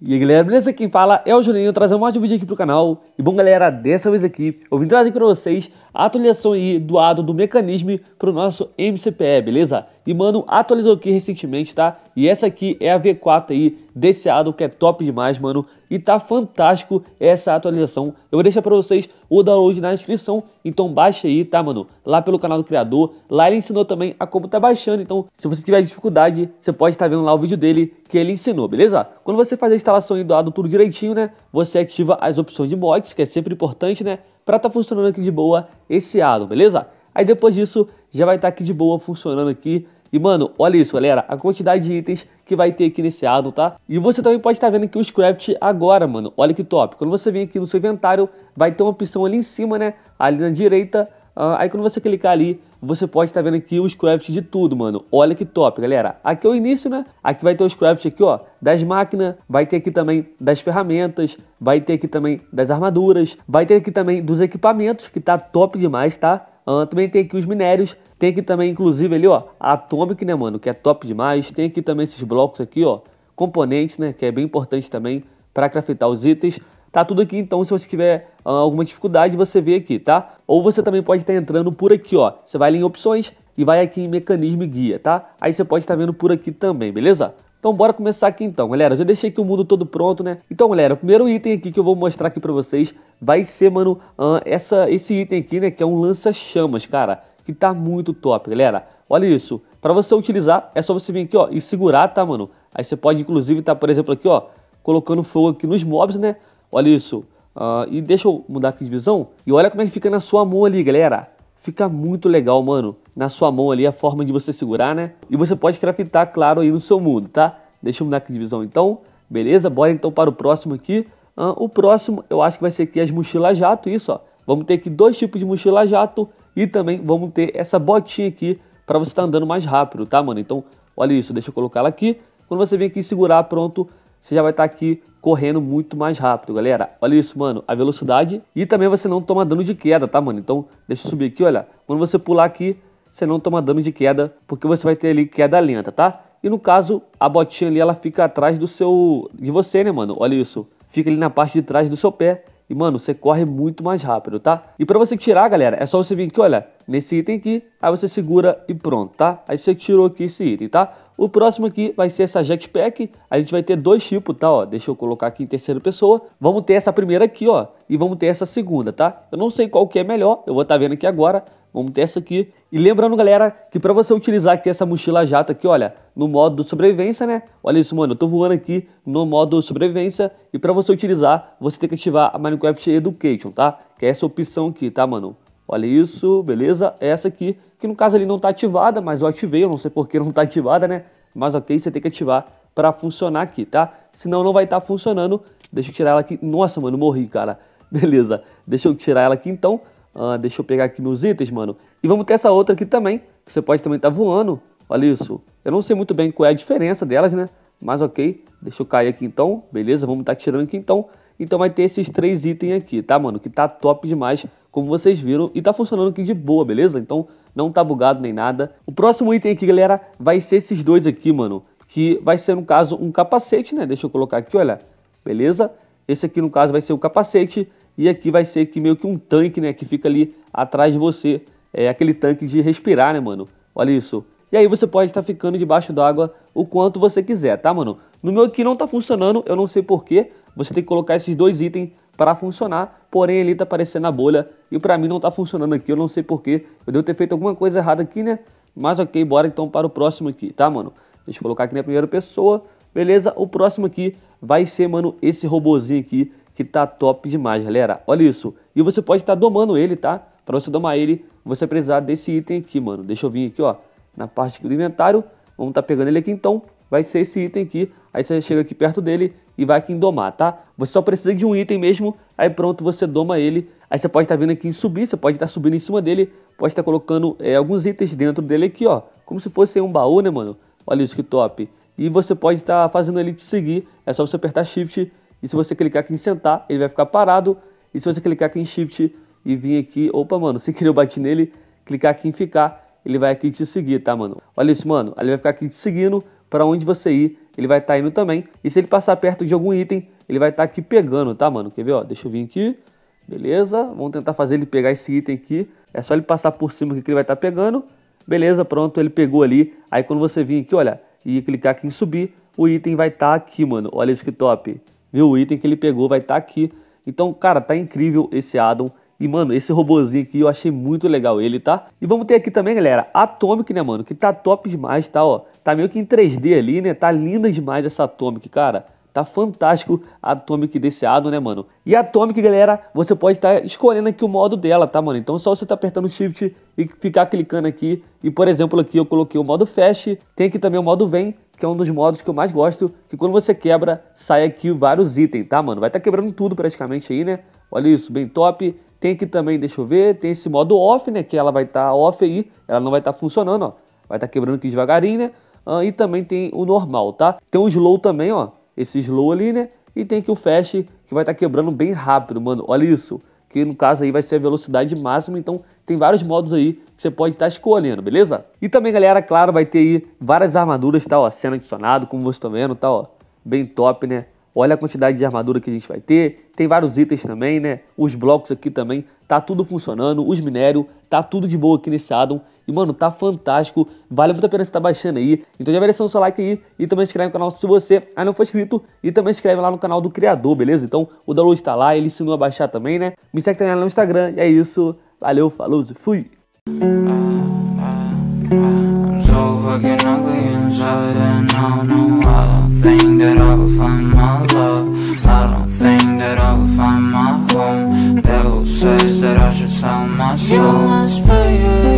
E aí galera, beleza? Quem fala é o Juninho, trazendo mais um vídeo aqui pro canal. E bom galera, dessa vez aqui eu vim trazer para vocês a atualização aí do lado do mecanismo pro nosso MCPE, beleza? E mano, atualizou aqui recentemente, tá? E essa aqui é a V4 aí desse Seattle que é top demais, mano. E tá fantástico essa atualização. Eu vou deixar pra vocês o download na descrição, então baixa aí, tá, mano? Lá pelo canal do criador. Lá ele ensinou também a como tá baixando, então se você tiver dificuldade, você pode estar tá vendo lá o vídeo dele que ele ensinou, beleza? Quando você faz a instalação do doado tudo direitinho, né? Você ativa as opções de mods, que é sempre importante, né? Pra tá funcionando aqui de boa esse Seattle, beleza? Aí depois disso, já vai estar tá aqui de boa funcionando aqui e, mano, olha isso, galera. A quantidade de itens que vai ter aqui nesse addon, tá? E você também pode estar tá vendo aqui os craft agora, mano. Olha que top. Quando você vem aqui no seu inventário, vai ter uma opção ali em cima, né? Ali na direita. Uh, aí quando você clicar ali, você pode estar tá vendo aqui os crafts de tudo, mano. Olha que top, galera. Aqui é o início, né? Aqui vai ter os crafts aqui, ó, das máquinas, vai ter aqui também das ferramentas, vai ter aqui também das armaduras, vai ter aqui também dos equipamentos, que tá top demais, tá? Uh, também tem aqui os minérios. Tem aqui também, inclusive, ali, ó, Atomic, né, mano? Que é top demais. Tem aqui também esses blocos aqui, ó. Componentes, né? Que é bem importante também para craftar os itens. Tá tudo aqui, então, se você tiver uh, alguma dificuldade, você vê aqui, tá? Ou você também pode estar tá entrando por aqui, ó. Você vai ali em opções e vai aqui em mecanismo e guia, tá? Aí você pode estar tá vendo por aqui também, beleza? Então bora começar aqui então, galera. Já deixei aqui o mundo todo pronto, né? Então, galera, o primeiro item aqui que eu vou mostrar aqui pra vocês vai ser, mano, uh, essa, esse item aqui, né? Que é um lança-chamas, cara. Que tá muito top, galera. Olha isso. Pra você utilizar, é só você vir aqui, ó, e segurar, tá, mano? Aí você pode, inclusive, tá, por exemplo, aqui, ó, colocando fogo aqui nos mobs, né? Olha isso. Uh, e deixa eu mudar aqui de visão. E olha como é que fica na sua mão ali, galera. Fica muito legal, mano. Na sua mão ali, a forma de você segurar, né? E você pode craftar, claro, aí no seu mundo, tá? Deixa eu mudar aqui de visão então. Beleza? Bora então para o próximo aqui. Ah, o próximo eu acho que vai ser aqui as mochilas jato, isso, ó. Vamos ter aqui dois tipos de mochila jato e também vamos ter essa botinha aqui para você estar tá andando mais rápido, tá, mano? Então, olha isso, deixa eu colocar ela aqui. Quando você vem aqui segurar, pronto, você já vai estar tá aqui correndo muito mais rápido, galera. Olha isso, mano, a velocidade e também você não toma dano de queda, tá, mano? Então, deixa eu subir aqui, olha. Quando você pular aqui, você não toma dano de queda, porque você vai ter ali queda lenta, tá? E no caso, a botinha ali, ela fica atrás do seu... de você, né, mano? Olha isso. Fica ali na parte de trás do seu pé. E, mano, você corre muito mais rápido, tá? E pra você tirar, galera, é só você vir aqui, olha, nesse item aqui, aí você segura e pronto, tá? Aí você tirou aqui esse item, tá? O próximo aqui vai ser essa jetpack. A gente vai ter dois tipos, tá? Ó, deixa eu colocar aqui em terceira pessoa. Vamos ter essa primeira aqui, ó. E vamos ter essa segunda, tá? Eu não sei qual que é melhor. Eu vou estar tá vendo aqui agora. Vamos ter essa aqui. E lembrando, galera, que para você utilizar aqui essa mochila jato aqui, olha, no modo sobrevivência, né? Olha isso, mano. Eu tô voando aqui no modo sobrevivência. E para você utilizar, você tem que ativar a Minecraft Education, tá? Que é essa opção aqui, tá, mano? Olha isso, beleza? Essa aqui, que no caso ali não está ativada, mas eu ativei, eu não sei por que não está ativada, né? Mas ok, você tem que ativar para funcionar aqui, tá? Senão não vai estar tá funcionando. Deixa eu tirar ela aqui. Nossa, mano, morri, cara. Beleza, deixa eu tirar ela aqui então. Uh, deixa eu pegar aqui meus itens, mano. E vamos ter essa outra aqui também, que você pode também estar tá voando. Olha isso. Eu não sei muito bem qual é a diferença delas, né? Mas ok, deixa eu cair aqui então. Beleza, vamos estar tá tirando aqui então. Então vai ter esses três itens aqui, tá, mano? Que tá top demais como vocês viram, e tá funcionando aqui de boa, beleza? Então não tá bugado nem nada. O próximo item aqui, galera, vai ser esses dois aqui, mano, que vai ser, no caso, um capacete, né? Deixa eu colocar aqui, olha, beleza? Esse aqui, no caso, vai ser o capacete e aqui vai ser que meio que um tanque, né, que fica ali atrás de você, é aquele tanque de respirar, né, mano? Olha isso. E aí você pode estar tá ficando debaixo d'água o quanto você quiser, tá, mano? No meu aqui não tá funcionando, eu não sei porquê. Você tem que colocar esses dois itens para funcionar, porém ele tá aparecendo na bolha e para mim não tá funcionando aqui, eu não sei porquê, eu devo ter feito alguma coisa errada aqui, né? Mas ok, bora então para o próximo aqui, tá, mano? Deixa eu colocar aqui na primeira pessoa, beleza? O próximo aqui vai ser, mano, esse robozinho aqui, que tá top demais, galera. Olha isso, e você pode estar tá domando ele, tá? Para você domar ele, você precisar desse item aqui, mano. Deixa eu vir aqui, ó, na parte do inventário, vamos estar tá pegando ele aqui então, vai ser esse item aqui. Aí você chega aqui perto dele e vai aqui em domar, tá? Você só precisa de um item mesmo, aí pronto, você doma ele. Aí você pode estar tá vindo aqui em subir, você pode estar tá subindo em cima dele, pode estar tá colocando é, alguns itens dentro dele aqui, ó. Como se fosse um baú, né, mano? Olha isso que top. E você pode estar tá fazendo ele te seguir, é só você apertar Shift e se você clicar aqui em sentar, ele vai ficar parado. E se você clicar aqui em Shift e vir aqui, opa, mano, sem querer eu bati nele, clicar aqui em ficar, ele vai aqui te seguir, tá, mano? Olha isso, mano, ele vai ficar aqui te seguindo, para onde você ir, ele vai estar tá indo também. E se ele passar perto de algum item, ele vai estar tá aqui pegando, tá, mano? Quer ver, ó? Deixa eu vir aqui. Beleza, vamos tentar fazer ele pegar esse item aqui. É só ele passar por cima que ele vai estar tá pegando. Beleza, pronto, ele pegou ali. Aí quando você vir aqui, olha, e clicar aqui em subir, o item vai estar tá aqui, mano. Olha isso que top. Viu? O item que ele pegou vai estar tá aqui. Então, cara, tá incrível esse addon. E, mano, esse robozinho aqui eu achei muito legal ele, tá? E vamos ter aqui também, galera, Atomic, né, mano? Que tá top demais, tá, ó? Tá meio que em 3D ali, né? Tá linda demais essa Atomic, cara. Tá fantástico a Atomic desse lado né, mano? E a Atomic, galera, você pode estar tá escolhendo aqui o modo dela, tá, mano? Então só você tá apertando Shift e ficar clicando aqui. E, por exemplo, aqui eu coloquei o modo Fast. Tem aqui também o modo Vem, que é um dos modos que eu mais gosto. Que quando você quebra, sai aqui vários itens, tá, mano? Vai estar tá quebrando tudo praticamente aí, né? Olha isso, bem top. Tem aqui também, deixa eu ver, tem esse modo off, né? Que ela vai estar tá off aí, ela não vai estar tá funcionando, ó. Vai estar tá quebrando aqui devagarinho, né? ah, e também tem o normal, tá? Tem o slow também, ó, esse slow ali, né? E tem aqui o fast, que vai estar tá quebrando bem rápido, mano, olha isso. Que no caso aí vai ser a velocidade máxima, então tem vários modos aí que você pode estar tá escolhendo, beleza? E também, galera, claro, vai ter aí várias armaduras, tá, ó, sendo adicionado, como vocês estão vendo, tá, ó, bem top, né? Olha a quantidade de armadura que a gente vai ter. Tem vários itens também, né? Os blocos aqui também. Tá tudo funcionando. Os minérios. Tá tudo de boa aqui nesse addon. E, mano, tá fantástico. Vale muito a pena você tá baixando aí. Então já vai deixando o seu like aí. E também se inscreve no canal se você ainda não for inscrito. E também se inscreve lá no canal do criador, beleza? Então o download tá lá. Ele ensinou a baixar também, né? Me segue também lá no Instagram. E é isso. Valeu, falou, fui! fucking ugly inside and I know why think that I will find my love I don't think that I will find my home Devil says that I should sell my soul You must pay it